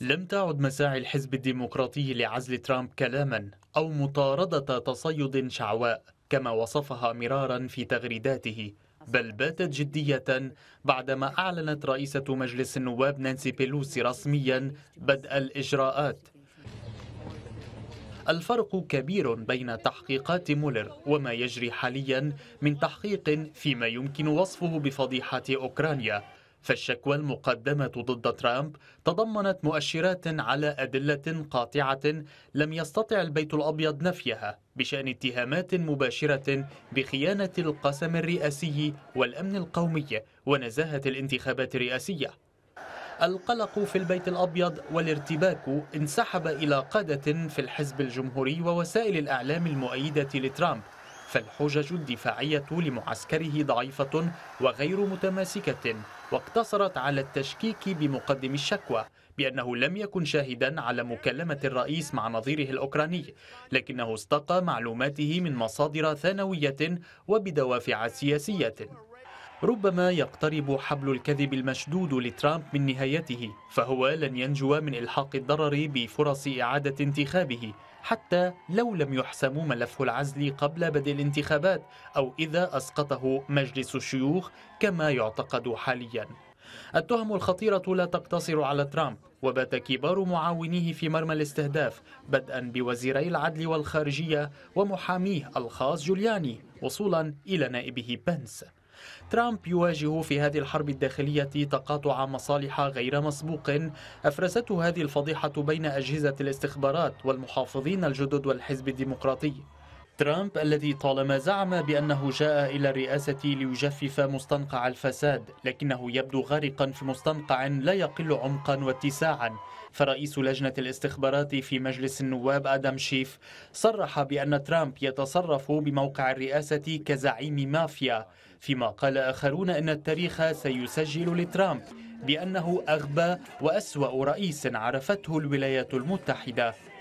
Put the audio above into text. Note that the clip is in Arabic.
لم تعد مساعي الحزب الديمقراطي لعزل ترامب كلاما أو مطاردة تصيد شعواء كما وصفها مرارا في تغريداته بل باتت جدية بعدما أعلنت رئيسة مجلس النواب نانسي بيلوسي رسميا بدء الإجراءات الفرق كبير بين تحقيقات مولر وما يجري حاليا من تحقيق فيما يمكن وصفه بفضيحة أوكرانيا فالشكوى المقدمة ضد ترامب تضمنت مؤشرات على أدلة قاطعة لم يستطع البيت الأبيض نفيها بشأن اتهامات مباشرة بخيانة القسم الرئاسي والأمن القومي ونزاهة الانتخابات الرئاسية القلق في البيت الأبيض والارتباك انسحب إلى قادة في الحزب الجمهوري ووسائل الأعلام المؤيدة لترامب فالحجج الدفاعية لمعسكره ضعيفة وغير متماسكة واقتصرت على التشكيك بمقدم الشكوى بأنه لم يكن شاهدا على مكالمة الرئيس مع نظيره الأوكراني لكنه استقى معلوماته من مصادر ثانوية وبدوافع سياسية ربما يقترب حبل الكذب المشدود لترامب من نهايته فهو لن ينجو من الحاق الضرر بفرص اعاده انتخابه حتى لو لم يحسم ملف العزل قبل بدء الانتخابات او اذا اسقطه مجلس الشيوخ كما يعتقد حاليا التهم الخطيرة لا تقتصر على ترامب وبات كبار معاونيه في مرمى الاستهداف بدءا بوزيري العدل والخارجية ومحاميه الخاص جولياني وصولا إلى نائبه بنس ترامب يواجه في هذه الحرب الداخلية تقاطع مصالح غير مسبوق أفرزته هذه الفضيحة بين أجهزة الاستخبارات والمحافظين الجدد والحزب الديمقراطي ترامب الذي طالما زعم بأنه جاء إلى الرئاسة ليجفف مستنقع الفساد لكنه يبدو غارقا في مستنقع لا يقل عمقا واتساعا فرئيس لجنة الاستخبارات في مجلس النواب آدم شيف صرح بأن ترامب يتصرف بموقع الرئاسة كزعيم مافيا فيما قال آخرون أن التاريخ سيسجل لترامب بأنه أغبى وأسوأ رئيس عرفته الولايات المتحدة